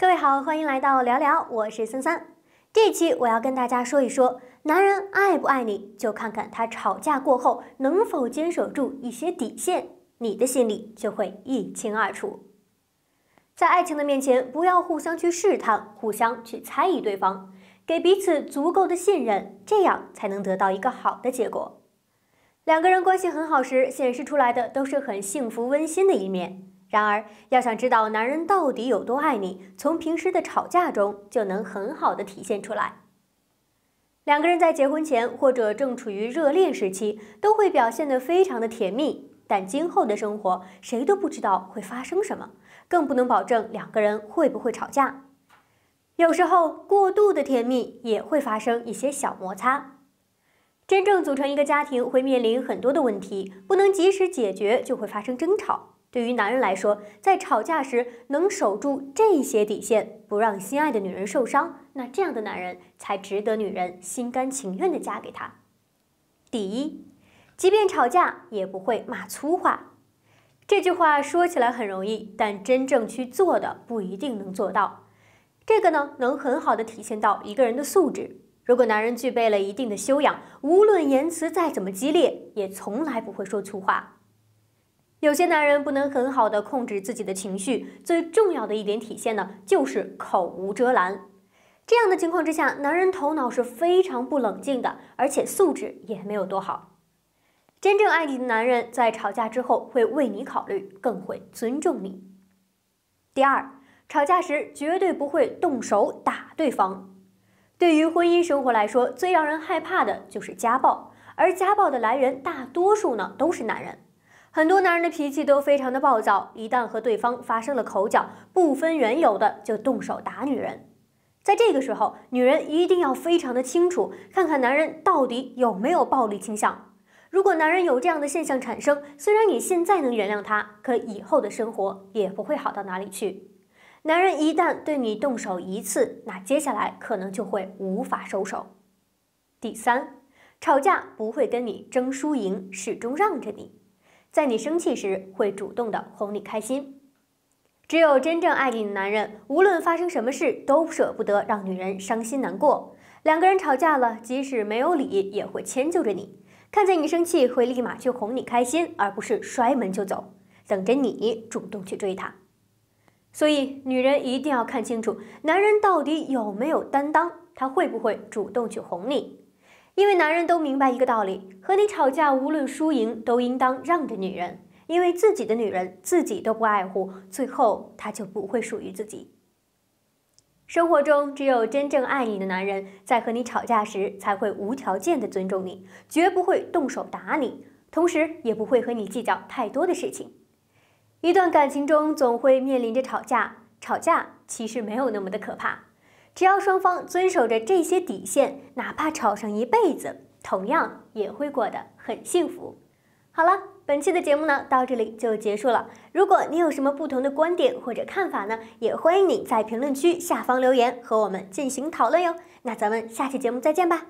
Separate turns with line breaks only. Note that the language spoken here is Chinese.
各位好，欢迎来到聊聊，我是森森。这期我要跟大家说一说，男人爱不爱你，就看看他吵架过后能否坚守住一些底线，你的心里就会一清二楚。在爱情的面前，不要互相去试探，互相去猜疑对方，给彼此足够的信任，这样才能得到一个好的结果。两个人关系很好时，显示出来的都是很幸福温馨的一面。然而，要想知道男人到底有多爱你，从平时的吵架中就能很好的体现出来。两个人在结婚前或者正处于热恋时期，都会表现得非常的甜蜜。但今后的生活，谁都不知道会发生什么，更不能保证两个人会不会吵架。有时候过度的甜蜜也会发生一些小摩擦。真正组成一个家庭，会面临很多的问题，不能及时解决，就会发生争吵。对于男人来说，在吵架时能守住这些底线，不让心爱的女人受伤，那这样的男人才值得女人心甘情愿的嫁给他。第一，即便吵架也不会骂粗话。这句话说起来很容易，但真正去做的不一定能做到。这个呢，能很好的体现到一个人的素质。如果男人具备了一定的修养，无论言辞再怎么激烈，也从来不会说粗话。有些男人不能很好的控制自己的情绪，最重要的一点体现呢就是口无遮拦。这样的情况之下，男人头脑是非常不冷静的，而且素质也没有多好。真正爱你的男人在吵架之后会为你考虑，更会尊重你。第二，吵架时绝对不会动手打对方。对于婚姻生活来说，最让人害怕的就是家暴，而家暴的来源大多数呢都是男人。很多男人的脾气都非常的暴躁，一旦和对方发生了口角，不分缘由的就动手打女人。在这个时候，女人一定要非常的清楚，看看男人到底有没有暴力倾向。如果男人有这样的现象产生，虽然你现在能原谅他，可以后的生活也不会好到哪里去。男人一旦对你动手一次，那接下来可能就会无法收手。第三，吵架不会跟你争输赢，始终让着你。在你生气时，会主动的哄你开心。只有真正爱你的男人，无论发生什么事，都舍不得让女人伤心难过。两个人吵架了，即使没有理，也会迁就着你。看见你生气，会立马去哄你开心，而不是摔门就走，等着你主动去追他。所以，女人一定要看清楚，男人到底有没有担当，他会不会主动去哄你。因为男人都明白一个道理：和你吵架，无论输赢，都应当让着女人。因为自己的女人，自己都不爱护，最后她就不会属于自己。生活中，只有真正爱你的男人，在和你吵架时，才会无条件的尊重你，绝不会动手打你，同时也不会和你计较太多的事情。一段感情中，总会面临着吵架，吵架其实没有那么的可怕。只要双方遵守着这些底线，哪怕吵上一辈子，同样也会过得很幸福。好了，本期的节目呢到这里就结束了。如果你有什么不同的观点或者看法呢，也欢迎你在评论区下方留言和我们进行讨论哟。那咱们下期节目再见吧。